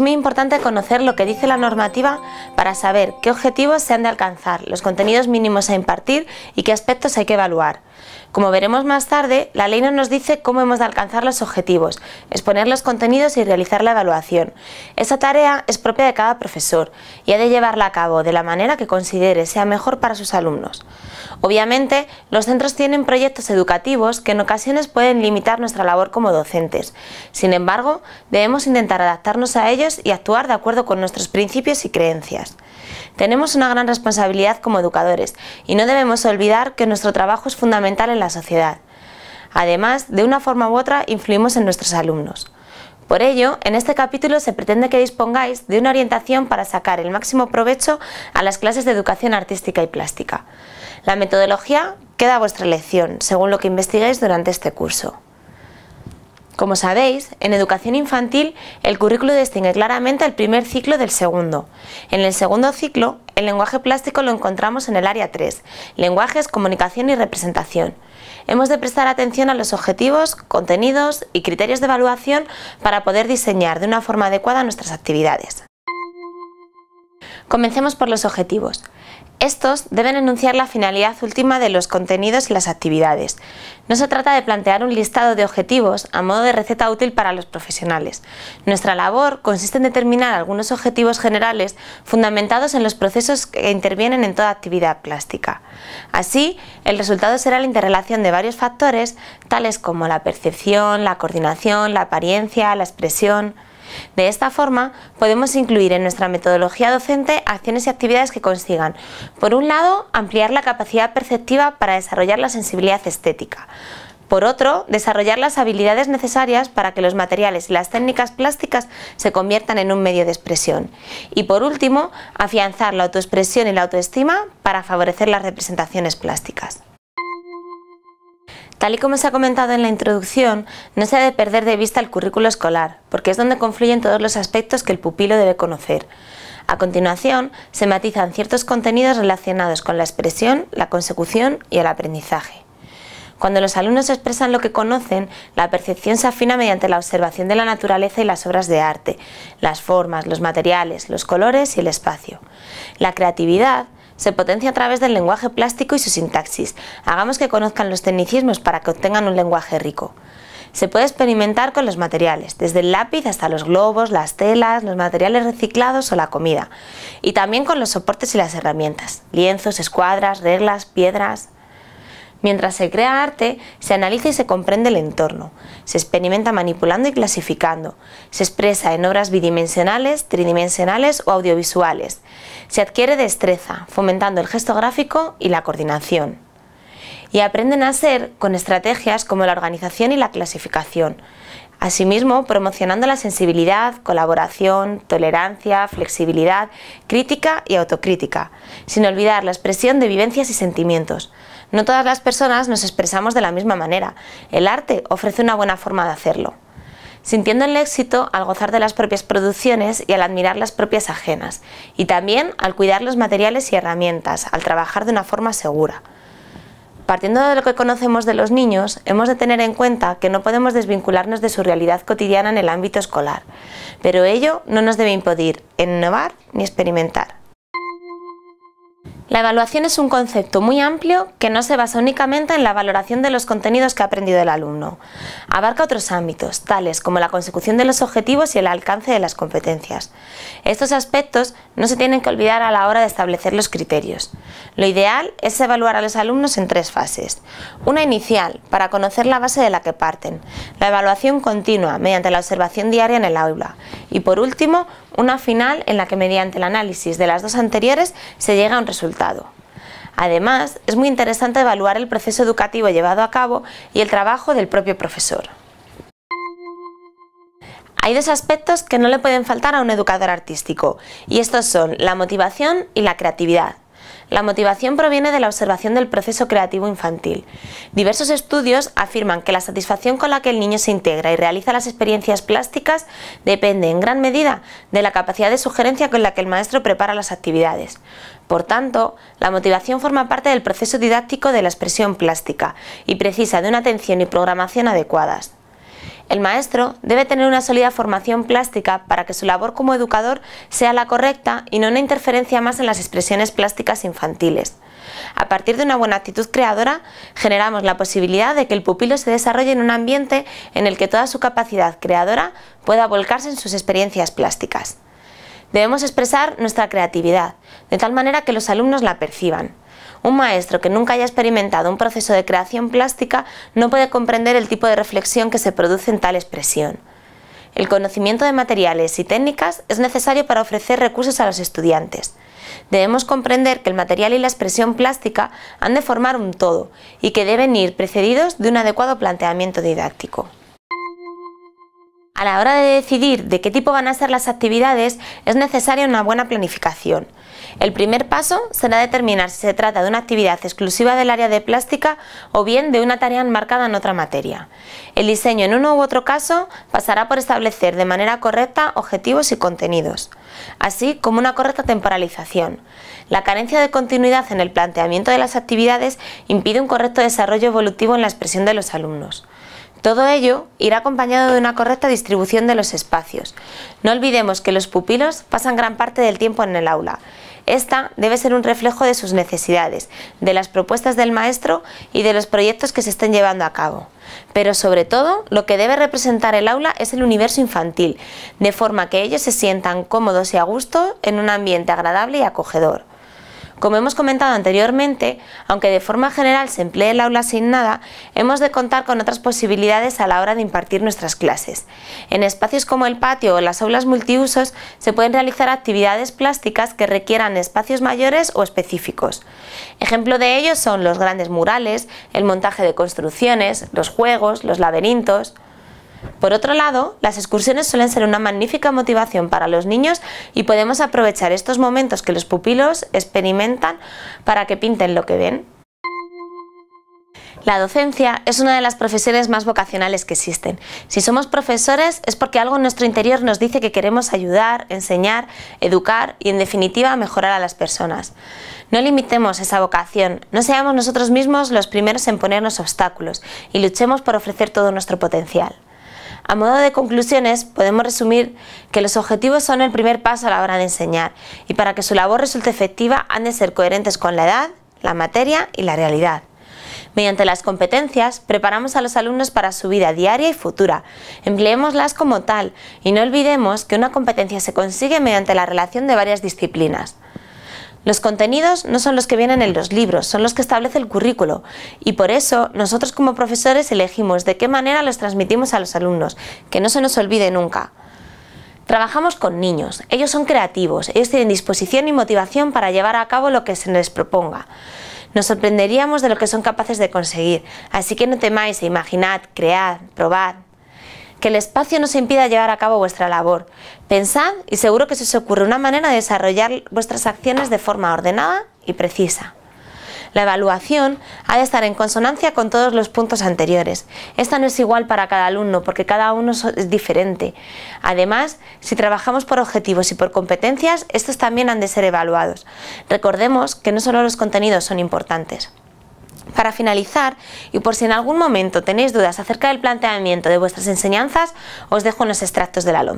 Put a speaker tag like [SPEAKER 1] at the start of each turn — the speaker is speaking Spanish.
[SPEAKER 1] Es muy importante conocer lo que dice la normativa para saber qué objetivos se han de alcanzar, los contenidos mínimos a impartir y qué aspectos hay que evaluar. Como veremos más tarde, la ley no nos dice cómo hemos de alcanzar los objetivos, exponer los contenidos y realizar la evaluación. Esa tarea es propia de cada profesor y ha de llevarla a cabo de la manera que considere sea mejor para sus alumnos. Obviamente, los centros tienen proyectos educativos que en ocasiones pueden limitar nuestra labor como docentes. Sin embargo, debemos intentar adaptarnos a ellos y actuar de acuerdo con nuestros principios y creencias. Tenemos una gran responsabilidad como educadores y no debemos olvidar que nuestro trabajo es fundamental en la sociedad. Además, de una forma u otra influimos en nuestros alumnos. Por ello, en este capítulo se pretende que dispongáis de una orientación para sacar el máximo provecho a las clases de educación artística y plástica. La metodología queda a vuestra elección, según lo que investiguéis durante este curso. Como sabéis, en educación infantil el currículo distingue claramente el primer ciclo del segundo. En el segundo ciclo, el lenguaje plástico lo encontramos en el área 3, lenguajes, comunicación y representación. Hemos de prestar atención a los objetivos, contenidos y criterios de evaluación para poder diseñar de una forma adecuada nuestras actividades. Comencemos por los objetivos. Estos deben enunciar la finalidad última de los contenidos y las actividades. No se trata de plantear un listado de objetivos a modo de receta útil para los profesionales. Nuestra labor consiste en determinar algunos objetivos generales fundamentados en los procesos que intervienen en toda actividad plástica. Así, el resultado será la interrelación de varios factores, tales como la percepción, la coordinación, la apariencia, la expresión, de esta forma, podemos incluir en nuestra metodología docente acciones y actividades que consigan, por un lado, ampliar la capacidad perceptiva para desarrollar la sensibilidad estética, por otro, desarrollar las habilidades necesarias para que los materiales y las técnicas plásticas se conviertan en un medio de expresión. Y por último, afianzar la autoexpresión y la autoestima para favorecer las representaciones plásticas. Tal y como se ha comentado en la introducción, no se debe perder de vista el currículo escolar, porque es donde confluyen todos los aspectos que el pupilo debe conocer. A continuación, se matizan ciertos contenidos relacionados con la expresión, la consecución y el aprendizaje. Cuando los alumnos expresan lo que conocen, la percepción se afina mediante la observación de la naturaleza y las obras de arte, las formas, los materiales, los colores y el espacio. La creatividad se potencia a través del lenguaje plástico y su sintaxis. Hagamos que conozcan los tecnicismos para que obtengan un lenguaje rico. Se puede experimentar con los materiales, desde el lápiz hasta los globos, las telas, los materiales reciclados o la comida. Y también con los soportes y las herramientas, lienzos, escuadras, reglas, piedras... Mientras se crea arte, se analiza y se comprende el entorno, se experimenta manipulando y clasificando, se expresa en obras bidimensionales, tridimensionales o audiovisuales, se adquiere destreza, fomentando el gesto gráfico y la coordinación. Y aprenden a ser con estrategias como la organización y la clasificación, Asimismo, promocionando la sensibilidad, colaboración, tolerancia, flexibilidad, crítica y autocrítica, sin olvidar la expresión de vivencias y sentimientos, no todas las personas nos expresamos de la misma manera. El arte ofrece una buena forma de hacerlo. Sintiendo el éxito al gozar de las propias producciones y al admirar las propias ajenas, y también al cuidar los materiales y herramientas, al trabajar de una forma segura. Partiendo de lo que conocemos de los niños, hemos de tener en cuenta que no podemos desvincularnos de su realidad cotidiana en el ámbito escolar, pero ello no nos debe impedir innovar ni experimentar. La evaluación es un concepto muy amplio que no se basa únicamente en la valoración de los contenidos que ha aprendido el alumno. Abarca otros ámbitos, tales como la consecución de los objetivos y el alcance de las competencias. Estos aspectos no se tienen que olvidar a la hora de establecer los criterios. Lo ideal es evaluar a los alumnos en tres fases. Una inicial, para conocer la base de la que parten. La evaluación continua, mediante la observación diaria en el aula. Y por último, una final en la que mediante el análisis de las dos anteriores se llega a un resultado. Además, es muy interesante evaluar el proceso educativo llevado a cabo y el trabajo del propio profesor. Hay dos aspectos que no le pueden faltar a un educador artístico, y estos son la motivación y la creatividad. La motivación proviene de la observación del proceso creativo infantil. Diversos estudios afirman que la satisfacción con la que el niño se integra y realiza las experiencias plásticas depende en gran medida de la capacidad de sugerencia con la que el maestro prepara las actividades. Por tanto, la motivación forma parte del proceso didáctico de la expresión plástica y precisa de una atención y programación adecuadas. El maestro debe tener una sólida formación plástica para que su labor como educador sea la correcta y no una interferencia más en las expresiones plásticas infantiles. A partir de una buena actitud creadora, generamos la posibilidad de que el pupilo se desarrolle en un ambiente en el que toda su capacidad creadora pueda volcarse en sus experiencias plásticas. Debemos expresar nuestra creatividad, de tal manera que los alumnos la perciban. Un maestro que nunca haya experimentado un proceso de creación plástica no puede comprender el tipo de reflexión que se produce en tal expresión. El conocimiento de materiales y técnicas es necesario para ofrecer recursos a los estudiantes. Debemos comprender que el material y la expresión plástica han de formar un todo y que deben ir precedidos de un adecuado planteamiento didáctico. A la hora de decidir de qué tipo van a ser las actividades es necesaria una buena planificación. El primer paso será determinar si se trata de una actividad exclusiva del área de plástica o bien de una tarea enmarcada en otra materia. El diseño en uno u otro caso pasará por establecer de manera correcta objetivos y contenidos, así como una correcta temporalización. La carencia de continuidad en el planteamiento de las actividades impide un correcto desarrollo evolutivo en la expresión de los alumnos. Todo ello irá acompañado de una correcta distribución de los espacios. No olvidemos que los pupilos pasan gran parte del tiempo en el aula. Esta debe ser un reflejo de sus necesidades, de las propuestas del maestro y de los proyectos que se estén llevando a cabo. Pero sobre todo, lo que debe representar el aula es el universo infantil, de forma que ellos se sientan cómodos y a gusto en un ambiente agradable y acogedor. Como hemos comentado anteriormente, aunque de forma general se emplee el aula asignada, hemos de contar con otras posibilidades a la hora de impartir nuestras clases. En espacios como el patio o las aulas multiusos se pueden realizar actividades plásticas que requieran espacios mayores o específicos. Ejemplo de ello son los grandes murales, el montaje de construcciones, los juegos, los laberintos... Por otro lado, las excursiones suelen ser una magnífica motivación para los niños y podemos aprovechar estos momentos que los pupilos experimentan para que pinten lo que ven. La docencia es una de las profesiones más vocacionales que existen. Si somos profesores es porque algo en nuestro interior nos dice que queremos ayudar, enseñar, educar y en definitiva mejorar a las personas. No limitemos esa vocación, no seamos nosotros mismos los primeros en ponernos obstáculos y luchemos por ofrecer todo nuestro potencial. A modo de conclusiones, podemos resumir que los objetivos son el primer paso a la hora de enseñar y para que su labor resulte efectiva han de ser coherentes con la edad, la materia y la realidad. Mediante las competencias, preparamos a los alumnos para su vida diaria y futura. Empleémoslas como tal y no olvidemos que una competencia se consigue mediante la relación de varias disciplinas. Los contenidos no son los que vienen en los libros, son los que establece el currículo y por eso nosotros como profesores elegimos de qué manera los transmitimos a los alumnos, que no se nos olvide nunca. Trabajamos con niños, ellos son creativos, ellos tienen disposición y motivación para llevar a cabo lo que se les proponga. Nos sorprenderíamos de lo que son capaces de conseguir, así que no temáis e imaginad, cread, probar que el espacio no os impida llevar a cabo vuestra labor. Pensad y seguro que se os ocurre una manera de desarrollar vuestras acciones de forma ordenada y precisa. La evaluación ha de estar en consonancia con todos los puntos anteriores. Esta no es igual para cada alumno porque cada uno es diferente. Además, si trabajamos por objetivos y por competencias, estos también han de ser evaluados. Recordemos que no solo los contenidos son importantes. Para finalizar, y por si en algún momento tenéis dudas acerca del planteamiento de vuestras enseñanzas, os dejo unos extractos del la